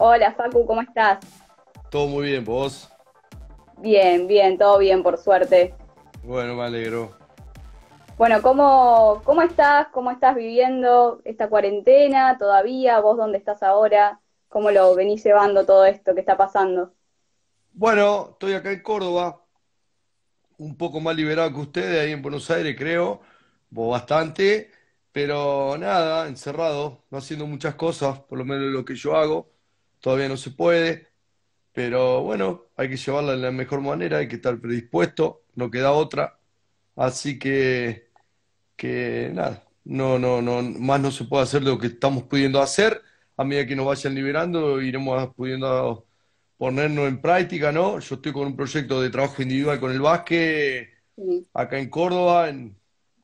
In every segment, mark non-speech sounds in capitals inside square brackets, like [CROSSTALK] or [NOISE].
Hola Facu, ¿cómo estás? Todo muy bien, ¿vos? Bien, bien, todo bien, por suerte. Bueno, me alegro. Bueno, ¿cómo, cómo estás? ¿Cómo estás viviendo esta cuarentena todavía? ¿Vos dónde estás ahora? ¿Cómo lo venís llevando todo esto que está pasando? Bueno, estoy acá en Córdoba, un poco más liberado que ustedes, ahí en Buenos Aires creo, o bastante, pero nada, encerrado, no haciendo muchas cosas, por lo menos lo que yo hago todavía no se puede, pero bueno, hay que llevarla de la mejor manera, hay que estar predispuesto, no queda otra. Así que, que nada, no, no, no, más no se puede hacer de lo que estamos pudiendo hacer. A medida que nos vayan liberando, iremos pudiendo ponernos en práctica, ¿no? Yo estoy con un proyecto de trabajo individual con el básquet, acá en Córdoba, en,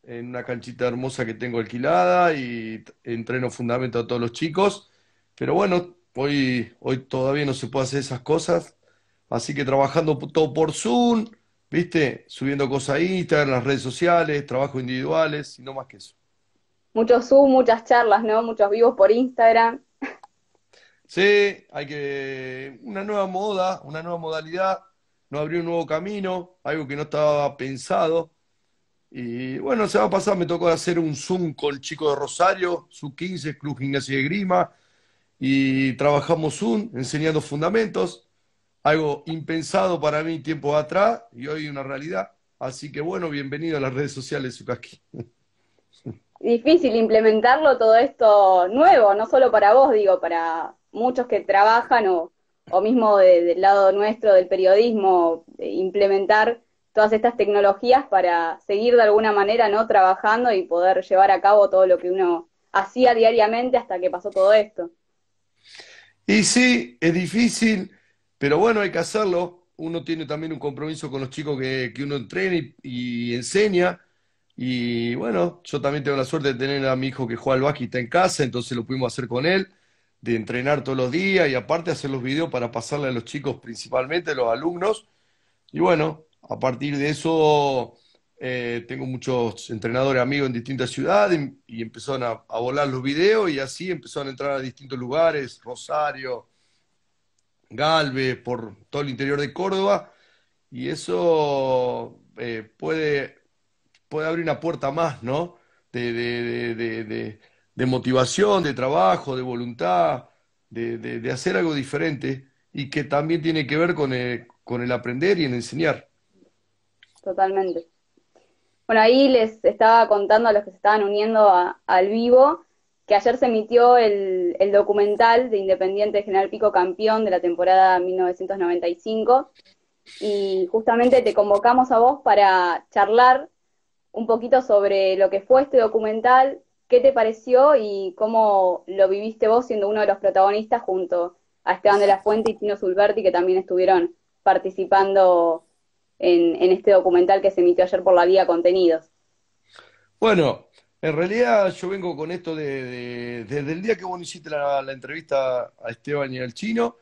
en una canchita hermosa que tengo alquilada y entreno fundamento a todos los chicos. Pero bueno, Hoy, hoy todavía no se puede hacer esas cosas, así que trabajando todo por Zoom, ¿viste? Subiendo cosas a Instagram, las redes sociales, trabajos individuales y no más que eso. Muchos Zoom, muchas charlas, ¿no? Muchos vivos por Instagram. Sí, hay que. Una nueva moda, una nueva modalidad, No abrió un nuevo camino, algo que no estaba pensado. Y bueno, se va a pasar, me tocó hacer un Zoom con el chico de Rosario, su 15, Club Gimnasia de Grima, y trabajamos un enseñando fundamentos, algo impensado para mí tiempo atrás y hoy una realidad. Así que bueno, bienvenido a las redes sociales, sukaqui Difícil implementarlo todo esto nuevo, no solo para vos, digo, para muchos que trabajan o, mismo del lado nuestro del periodismo, eh, implementar todas estas tecnologías para seguir de alguna manera no trabajando y poder llevar a cabo todo lo que uno hacía diariamente hasta que pasó todo esto. Y sí, es difícil, pero bueno, hay que hacerlo. Uno tiene también un compromiso con los chicos que, uno entrena y, enseña. Y bueno, yo también tengo la suerte de tener a mi hijo que juega al básquet en casa, entonces lo pudimos hacer con él, de entrenar todos los días y aparte hacer los videos para pasarle a los chicos, principalmente a los alumnos. Y bueno, a partir de eso eh, tengo muchos entrenadores amigos en distintas ciudades y, empezaron a, volar los videos y así empezaron a entrar a distintos lugares, Rosario, Galve, por todo el interior de Córdoba. Y eso eh, puede, puede abrir una puerta más, De, motivación, de trabajo, de voluntad, de, hacer algo diferente y que también tiene que ver con el, eh, con el aprender y el enseñar. Totalmente. Bueno, ahí les estaba contando a los que se estaban uniendo al vivo que ayer se emitió el, el, documental de Independiente General Pico Campeón de la temporada 1995 y justamente te convocamos a vos para charlar un poquito sobre lo que fue este documental, qué te pareció y cómo lo viviste vos siendo uno de los protagonistas junto a Esteban de la Fuente y Tino Zulberti que también estuvieron participando en, este documental que se emitió ayer por la Vía Contenidos. Bueno, en realidad yo vengo con esto de, desde el día que vos hiciste la, entrevista a Esteban y al chino,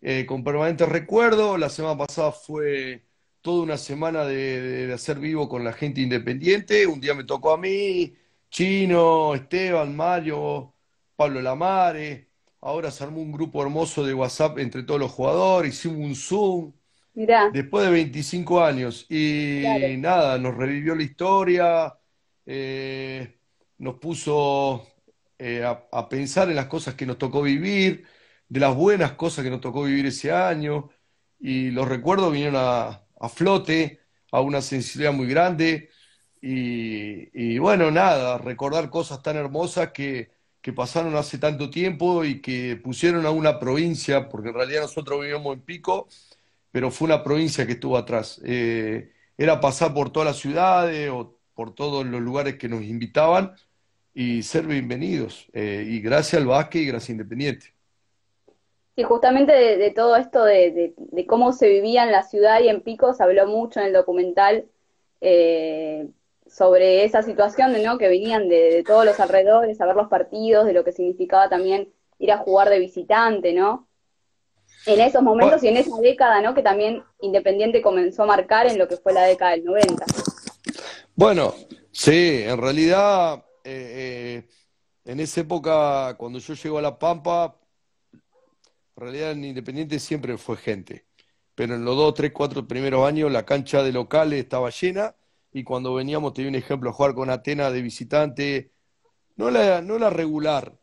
eh, con permanente recuerdo, la semana pasada fue toda una semana de, hacer vivo con la gente independiente, un día me tocó a mí, Chino, Esteban, Mario, Pablo Lamare, ahora se armó un grupo hermoso de WhatsApp entre todos los jugadores, hicimos un Zoom, Después de 25 años. Y nada, nos revivió la historia, eh, nos puso eh, a, pensar en las cosas que nos tocó vivir, de las buenas cosas que nos tocó vivir ese año. Y los recuerdos vinieron a, flote, a una sensibilidad muy grande. Y, bueno, nada, recordar cosas tan hermosas que, que pasaron hace tanto tiempo y que pusieron a una provincia, porque en realidad nosotros vivimos en Pico, pero fue una provincia que estuvo atrás. Eh, era pasar por todas las ciudades o por todos los lugares que nos invitaban y ser bienvenidos. Eh, y gracias al Vázquez y gracias Independiente. Y justamente de, todo esto de, cómo se vivía en la ciudad y en Picos, habló mucho en el documental eh, sobre esa situación, ¿no? que venían de, todos los alrededores, a ver los partidos, de lo que significaba también ir a jugar de visitante, ¿no? en esos momentos y en esa década, ¿no? Que también Independiente comenzó a marcar en lo que fue la década del 90. Bueno, sí, en realidad, eh, eh, en esa época, cuando yo llego a La Pampa, en realidad en Independiente siempre fue gente. Pero en los dos, tres, cuatro primeros años la cancha de locales estaba llena y cuando veníamos, te di un ejemplo, a jugar con Atenas de visitante, no la, no la regular,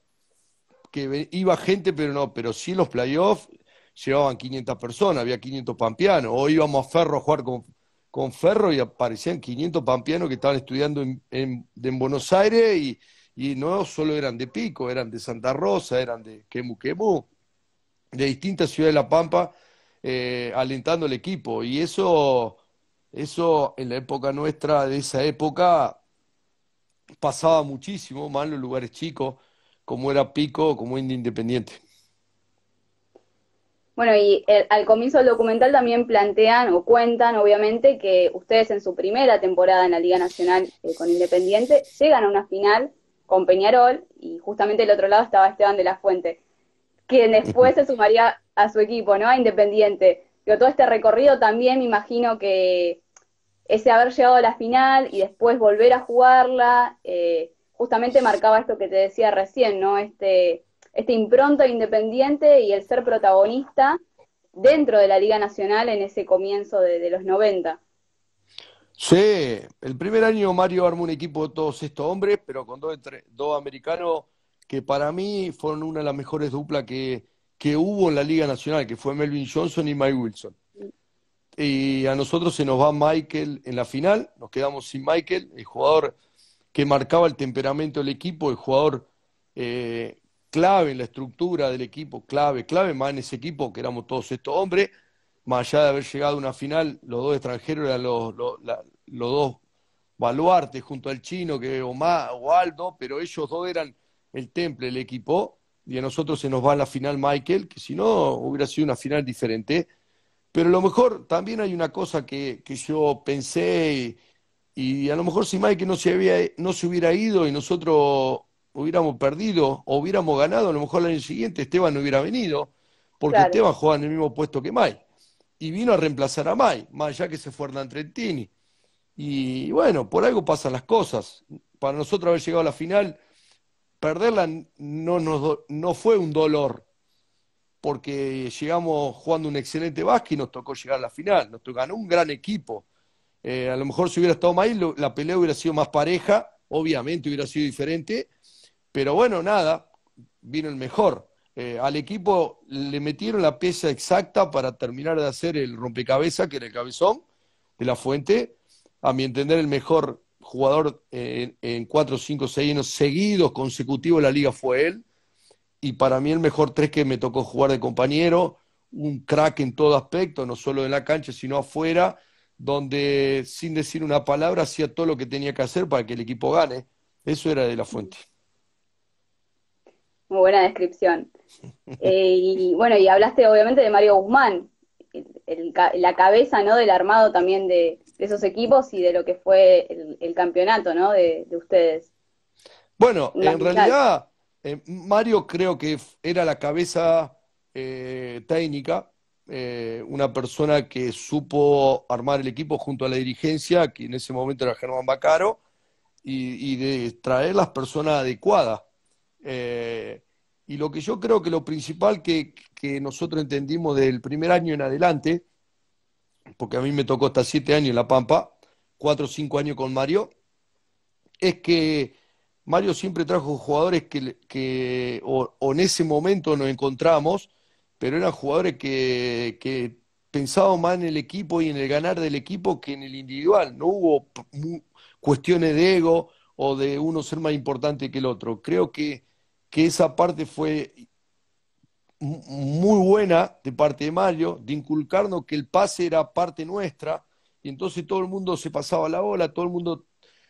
que iba gente, pero no, pero sí los playoffs llevaban 500 personas, había 500 pampeanos, o íbamos a Ferro a jugar con, Ferro y aparecían 500 pampeanos que estaban estudiando en, Buenos Aires y, no solo eran de Pico, eran de Santa Rosa, eran de Quemu de distintas ciudades de La Pampa, eh, alentando al equipo. Y eso, eso en la época nuestra, de esa época, pasaba muchísimo, más los lugares chicos, como era Pico, como Independiente. Bueno, y eh, al comienzo del documental también plantean o cuentan, obviamente, que ustedes en su primera temporada en la Liga Nacional eh, con Independiente llegan a una final con Peñarol y justamente del otro lado estaba Esteban de la Fuente, quien después se sumaría a su equipo, ¿no? A Independiente. Pero todo este recorrido también me imagino que ese haber llegado a la final y después volver a jugarla, eh, justamente marcaba esto que te decía recién, ¿no? Este este impronto independiente y el ser protagonista dentro de la Liga Nacional en ese comienzo de, los 90. Sí, el primer año Mario armó un equipo de todos estos hombres, pero con dos, americanos que para mí fueron una de las mejores duplas que, que hubo en la Liga Nacional, que fue Melvin Johnson y Mike Wilson. Y a nosotros se nos va Michael en la final, nos quedamos sin Michael, el jugador que marcaba el temperamento del equipo, el jugador eh, clave en la estructura del equipo, clave, clave, más en ese equipo que éramos todos estos hombres, más allá de haber llegado a una final, los dos extranjeros eran los, los, dos baluartes junto al chino, que Omar o Aldo, pero ellos dos eran el temple, el equipo, y a nosotros se nos va a la final Michael, que si no hubiera sido una final diferente. Pero a lo mejor también hay una cosa que, que yo pensé y, y, a lo mejor si Michael no se, había, no se hubiera ido y nosotros hubiéramos perdido o hubiéramos ganado, a lo mejor el año siguiente Esteban no hubiera venido, porque Esteban jugaba en el mismo puesto que May. Y vino a reemplazar a May, más allá que se fue Hernán Trentini. Y bueno, por algo pasan las cosas. Para nosotros haber llegado a la final, perderla no, no fue un dolor, porque llegamos jugando un excelente básquet y nos tocó llegar a la final. Nos tocó, ganó un gran equipo. Eh, a lo mejor si hubiera estado May, la pelea hubiera sido más pareja, obviamente hubiera sido diferente, pero bueno, nada, vino el mejor. Eh, al equipo le metieron la pieza exacta para terminar de hacer el rompecabezas, que era el cabezón de la fuente. A mi entender, el mejor jugador en, en cuatro, cinco, seis años seguidos consecutivos de la liga fue él. Y para mí el mejor tres que me tocó jugar de compañero, un crack en todo aspecto, no solo en la cancha, sino afuera, donde sin decir una palabra hacía todo lo que tenía que hacer para que el equipo gane. Eso era de la fuente. Muy buena descripción. [LAUGHS] Eh, y bueno, y hablaste obviamente de Mario Guzmán, la cabeza ¿no? del armado también de, esos equipos y de lo que fue el, campeonato de, ustedes. Bueno, en realidad eh, Mario creo que era la cabeza eh, técnica, una persona que supo armar el equipo junto a la dirigencia, que en ese momento era Germán Bacaro, y de traer las personas adecuadas. Eh, y lo que yo creo que lo principal que, nosotros entendimos del primer año en adelante, porque a mí me tocó hasta siete años en La Pampa, cuatro o cinco años con Mario, es que Mario siempre trajo jugadores que, o, en ese momento nos encontramos, pero eran jugadores que, que pensaban más en el equipo y en el ganar del equipo que en el individual. No hubo cuestiones de ego o de uno ser más importante que el otro. Creo que que esa parte fue muy buena de parte de Mario, de inculcarnos que el pase era parte nuestra, y entonces todo el mundo se pasaba la bola, todo el mundo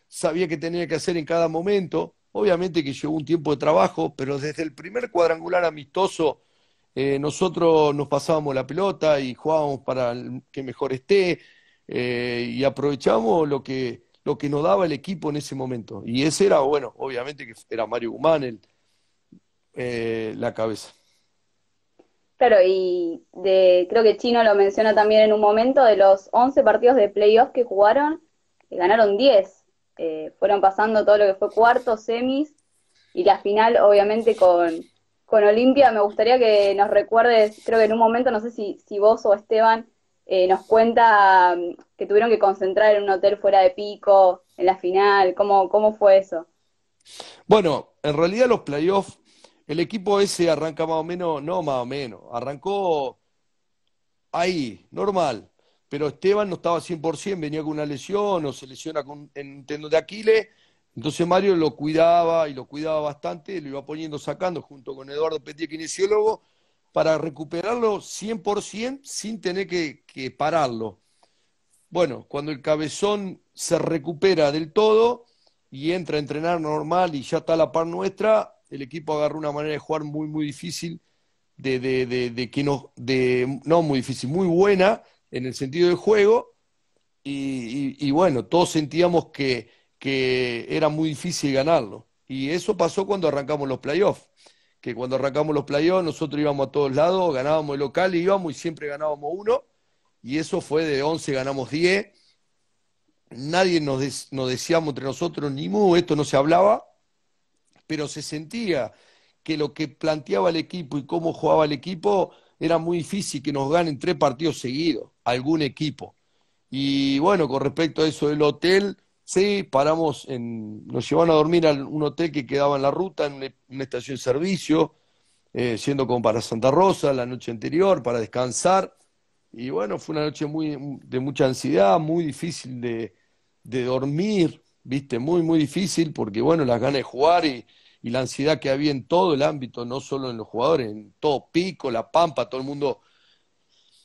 sabía qué tenía que hacer en cada momento. Obviamente que llegó un tiempo de trabajo, pero desde el primer cuadrangular amistoso, eh, nosotros nos pasábamos la pelota y jugábamos para que mejor esté eh, y aprovechamos lo que, lo que nos daba el equipo en ese momento. Y ese era, bueno, obviamente que era Mario Guzmán, el, eh, la cabeza. Claro, y creo que Chino lo menciona también en un momento, de los 11 partidos de playoff que jugaron, eh, ganaron 10. Eh, fueron pasando todo lo que fue cuartos, semis y la final, obviamente, con, Olimpia. Me gustaría que nos recuerdes, creo que en un momento, no sé si, vos o Esteban nos cuenta mm, que tuvieron que concentrar en un hotel fuera de pico, en la final, ¿cómo, cómo fue eso? Bueno, en realidad los playoffs el equipo ese arranca más o menos, no más o menos, arrancó ahí, normal. Pero Esteban no estaba 100%, venía con una lesión o se lesiona con, en un tendón de Aquiles. Entonces Mario lo cuidaba y lo cuidaba bastante, lo iba poniendo, sacando junto con Eduardo Petit, kinesiólogo, para recuperarlo 100% sin tener que, que pararlo. Bueno, cuando el cabezón se recupera del todo y entra a entrenar normal y ya está la par nuestra, el equipo agarró una manera de jugar muy, muy difícil, de, de, que no, de, no muy difícil, muy buena en el sentido del juego. Y, bueno, todos sentíamos que, que, era muy difícil ganarlo. Y eso pasó cuando arrancamos los playoffs. Que cuando arrancamos los playoffs, nosotros íbamos a todos lados, ganábamos el local, íbamos y siempre ganábamos uno. Y eso fue de 11, ganamos 10. Nadie nos, nos decíamos entre nosotros, ni modo esto no se hablaba pero se sentía que lo que planteaba el equipo y cómo jugaba el equipo era muy difícil que nos ganen tres partidos seguidos, algún equipo. Y bueno, con respecto a eso del hotel, sí, paramos nos llevaron a dormir a un hotel que quedaba en la ruta, en una, estación de servicio, siendo eh, como para Santa Rosa la noche anterior, para descansar. Y bueno, fue una noche muy, de mucha ansiedad, muy difícil de, de dormir, viste, muy, muy difícil, porque bueno, las ganas de jugar y, y la ansiedad que había en todo el ámbito, no solo en los jugadores, en todo Pico, La Pampa, todo el mundo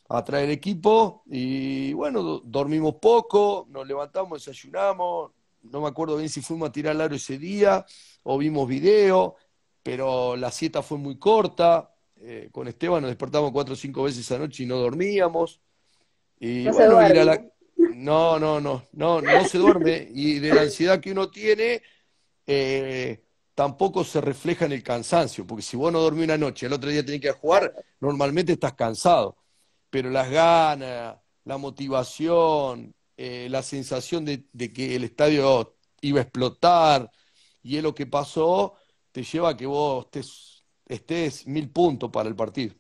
a traer equipo y bueno, dormimos poco, nos levantamos, desayunamos, no me acuerdo bien si fuimos a tirar el aro ese día o vimos video, pero la siesta fue muy corta, eh, con Esteban nos despertamos cuatro o cinco veces anoche y no dormíamos. Y bueno, era la... No, no, no, no, no se duerme. Y de la ansiedad que uno tiene, eh, tampoco se refleja en el cansancio, porque si vos no dormís una noche, el otro día tenés que jugar, normalmente estás cansado, pero las ganas, la motivación, eh, la sensación de, que el estadio iba a explotar y es lo que pasó, te lleva a que vos estés, estés mil puntos para el partido.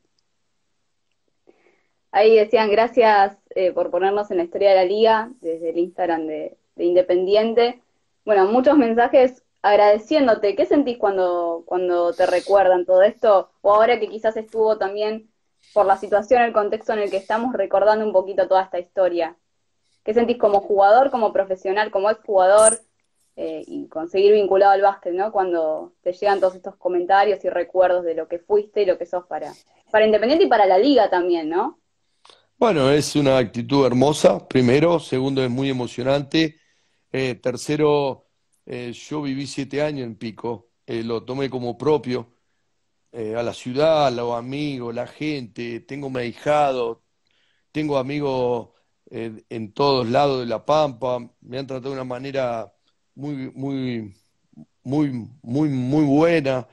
Ahí decían gracias eh, por ponernos en la historia de la liga desde el Instagram de, de Independiente. Bueno, muchos mensajes agradeciéndote. ¿Qué sentís cuando, cuando te recuerdan todo esto? O ahora que quizás estuvo también por la situación, el contexto en el que estamos recordando un poquito toda esta historia. ¿Qué sentís como jugador, como profesional, como exjugador eh, y conseguir vinculado al básquet, ¿no? Cuando te llegan todos estos comentarios y recuerdos de lo que fuiste y lo que sos para, para Independiente y para la liga también, ¿no? Bueno, es una actitud hermosa, primero. Segundo, es muy emocionante. Eh, tercero, eh, yo viví siete años en Pico, eh, lo tomé como propio, eh, a la ciudad, a los amigos, la gente, tengo mi hijado, tengo amigos en todos lados de La Pampa, me han tratado de una manera muy, muy, muy, muy, muy buena.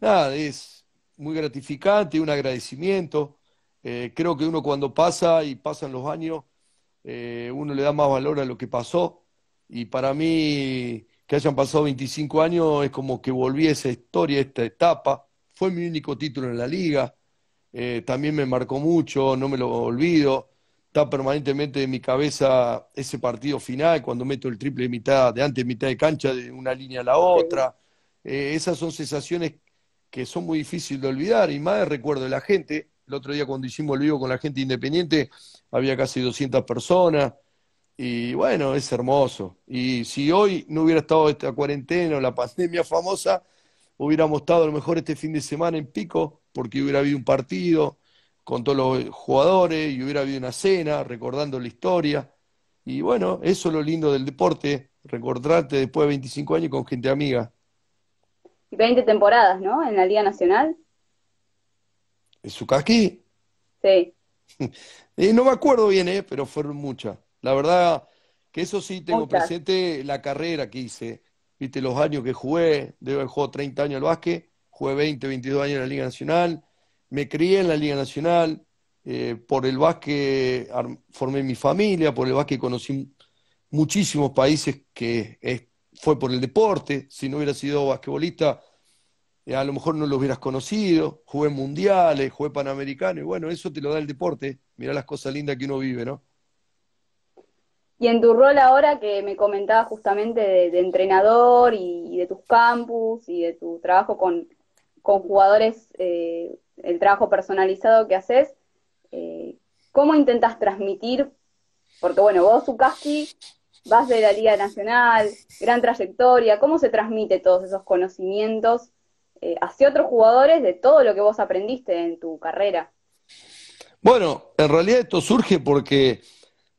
nada, es muy gratificante, un agradecimiento. creo que uno cuando pasa y pasan los años, uno le da más valor a lo que pasó y para mí, que hayan pasado 25 años, es como que volví a esa historia, a esta etapa. Fue mi único título en la liga. Eh, también me marcó mucho, no me lo olvido. Está permanentemente en mi cabeza ese partido final, cuando meto el triple de mitad, de antes, mitad de cancha, de una línea a la otra. Eh, esas son sensaciones que son muy difíciles de olvidar. Y más de recuerdo de la gente. El otro día, cuando hicimos el vivo con la gente independiente, había casi 200 personas. Y bueno, es hermoso. Y si hoy no hubiera estado esta cuarentena o la [LAUGHS] pandemia famosa, hubiéramos estado a lo mejor este fin de semana en pico, porque hubiera habido un partido con todos los jugadores y hubiera habido una cena recordando la historia. Y bueno, eso es lo lindo del deporte, recordarte después de 25 años con gente amiga. 20 temporadas, ¿no? En la Liga Nacional. ¿En casquí? Sí. [LAUGHS] no me acuerdo bien, ¿eh? pero fueron muchas. La verdad que eso sí tengo presente la carrera que hice, viste, los años que jugué, debo haber jugado 30 años al básquet, jugué 20, 22 años en la Liga Nacional, me crié en la Liga Nacional, eh, por el básquet formé mi familia, por el básquet conocí muchísimos países que fue por el deporte, si no hubiera sido basquetbolista, eh, a lo mejor no lo hubieras conocido, jugué mundiales, jugué Panamericano, y bueno, eso te lo da el deporte, mirá las cosas lindas que uno vive, ¿no? Y en tu rol ahora que me comentabas justamente de, entrenador y, de tus campus y de tu trabajo con, jugadores, eh, el trabajo personalizado que haces, eh, ¿cómo intentas transmitir? Porque bueno, vos, Sukaski, vas de la Liga Nacional, gran trayectoria, ¿cómo se transmite todos esos conocimientos eh, hacia otros jugadores de todo lo que vos aprendiste en tu carrera? Bueno, en realidad esto surge porque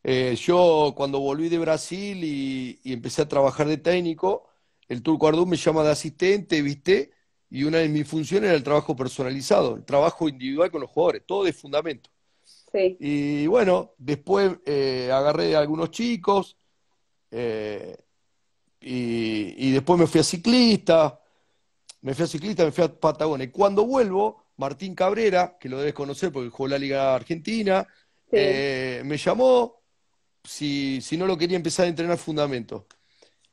eh, yo cuando volví de Brasil y, empecé a trabajar de técnico, el Turco Ardú me llama de asistente, ¿viste? Y una de mis funciones era el trabajo personalizado, el trabajo individual con los jugadores, todo de fundamento. Y bueno, después eh, agarré a algunos chicos eh, y, después me fui a ciclista, me fui a ciclista, me fui a patagón. Y cuando vuelvo, Martín Cabrera, que lo debes conocer porque jugó la Liga Argentina, me llamó si, si no lo quería empezar a entrenar fundamento.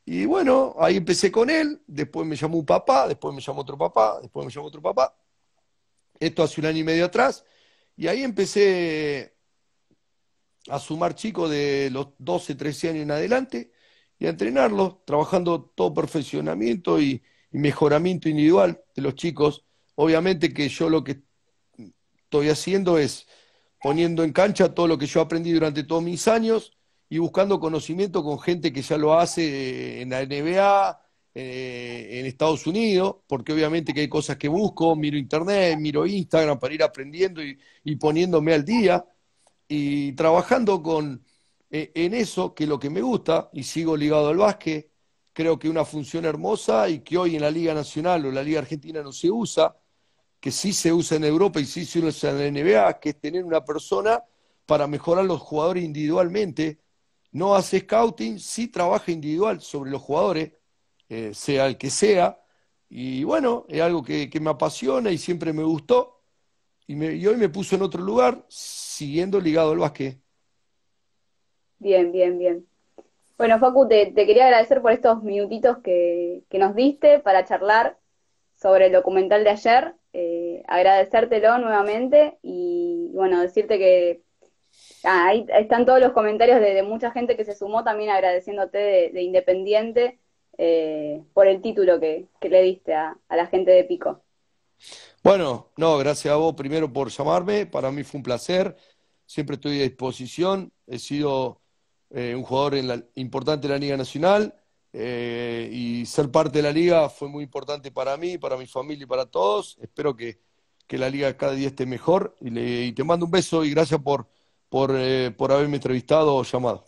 Y bueno, ahí empecé con él, después me llamó un papá, después me llamó otro papá, después me llamó otro papá. Esto hace un año y medio atrás. Y ahí empecé a sumar chicos de los 12, 13 años en adelante y a entrenarlos, trabajando todo perfeccionamiento y, y mejoramiento individual de los chicos. Obviamente que yo lo que estoy haciendo es poniendo en cancha todo lo que yo aprendí durante todos mis años y buscando conocimiento con gente que ya lo hace eh, en la NBA, eh, en Estados Unidos, porque obviamente que hay cosas que busco, miro internet, miro Instagram para ir aprendiendo y, poniéndome al día y trabajando con, eh, en eso, que lo que me gusta, y sigo ligado al básquet, creo que una función hermosa y que hoy en la Liga Nacional o la Liga Argentina no se usa, que sí se usa en Europa y sí se usa en la NBA, que es tener una persona para mejorar los jugadores individualmente, no hace scouting, sí trabaja individual sobre los jugadores, eh, sea el que sea. Y bueno, es algo que, me apasiona y siempre me gustó. Y, hoy me puso en otro lugar, siguiendo ligado al básquet. Bien, bien, bien. Bueno, Facu, te, quería agradecer por estos minutitos que, nos diste para charlar sobre el documental de ayer. Eh, agradecértelo nuevamente y, bueno, decirte que ahí están todos los comentarios de, mucha gente que se sumó también agradeciéndote de, Independiente eh, por el título que, le diste a, la gente de Pico. Bueno, no, gracias a vos primero por llamarme, para mí fue un placer, siempre estoy a disposición, he sido eh, un jugador importante en la Liga Nacional eh, y ser parte de la Liga fue muy importante para mí, para mi familia y para todos, espero que, la Liga cada día esté mejor y te mando un beso y gracias por por, eh, por haberme entrevistado o llamado.